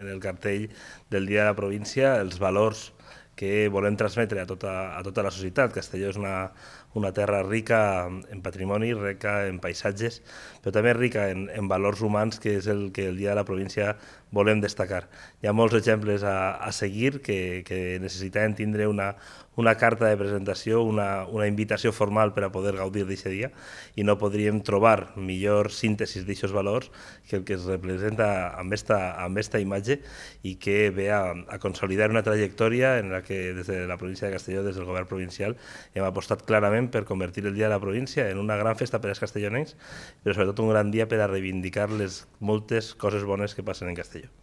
en el cartell del Dia de la Província els valors que volem transmetre a tota, a tota la societat. Castelló és una, una terra rica en patrimoni, rica en paisatges, però també rica en, en valors humans, que és el que el Dia de la Província volem destacar. Hi ha molts exemples a, a seguir que, que necessitem tindre una, una carta de presentació, una, una invitació formal per a poder gaudir d'aquest dia i no podríem trobar millor síntesi d'aquests valors que el que es representa amb esta, amb esta imatge i que ve a, a consolidar una trajectòria en la que que des de la província de Castelló, des del govern provincial, hem apostat clarament per convertir el Dia de la Província en una gran festa per als castellonencs, però sobretot un gran dia per a reivindicar les moltes coses bones que passen en Castelló.